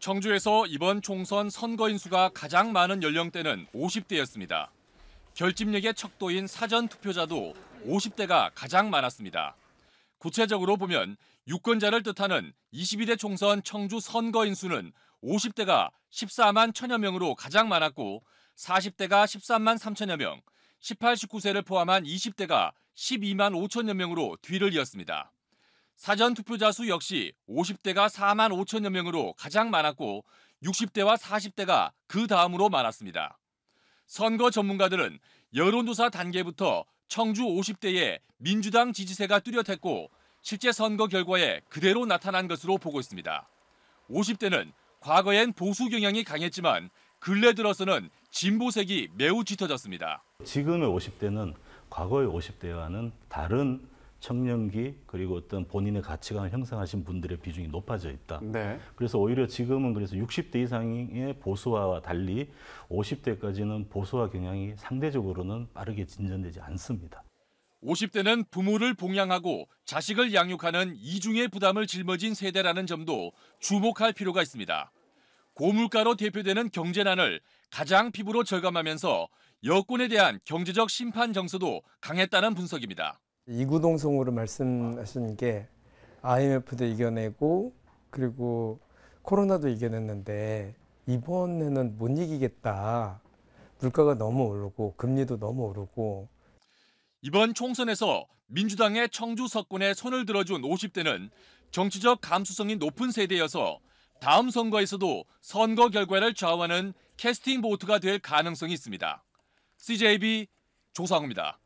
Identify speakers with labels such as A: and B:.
A: 청주에서 이번 총선 선거인 수가 가장 많은 연령대는 50대였습니다. 결집력의 척도인 사전 투표자도 50대가 가장 많았습니다. 구체적으로 보면 유권자를 뜻하는 22대 총선 청주 선거인 수는 50대가 14만 천여 명으로 가장 많았고 40대가 13만 3천여 명, 18, 19세를 포함한 20대가 12만 5천여 명으로 뒤를 이었습니다. 사전 투표자 수 역시 50대가 4만 5천여 명으로 가장 많았고 60대와 40대가 그 다음으로 많았습니다. 선거 전문가들은 여론조사 단계부터 청주 50대의 민주당 지지세가 뚜렷했고 실제 선거 결과에 그대로 나타난 것으로 보고 있습니다. 50대는 과거엔 보수 경향이 강했지만 근래 들어서는 진보색이 매우 짙어졌습니다.
B: 지금의 50대는 과거의 50대와는 다른 청년기 그리고 어떤 본인의 가치관을 형성하신 분들의 비중이 높아져 있다. 네. 그래서 오히려 지금은 그래서 60대 이상의 보수화와 달리 50대까지는 보수화 경향이 상대적으로는 빠르게 진전되지 않습니다.
A: 50대는 부모를 봉양하고 자식을 양육하는 이중의 부담을 짊어진 세대라는 점도 주목할 필요가 있습니다. 고물가로 대표되는 경제난을 가장 피부로 절감하면서 여권에 대한 경제적 심판 정서도 강했다는 분석입니다.
C: 이구동성으로 말씀하신 게 IMF도 이겨내고 그리고 코로나도 이겨냈는데 이번에는 못 이기겠다. 물가가 너무 오르고 금리도 너무 오르고
A: 이번 총선에서 민주당의 청주 석권에 손을 들어준 50대는 정치적 감수성이 높은 세대여서 다음 선거에서도 선거 결과를 좌우하는 캐스팅 보트가 될 가능성이 있습니다. CJB 조상우입니다.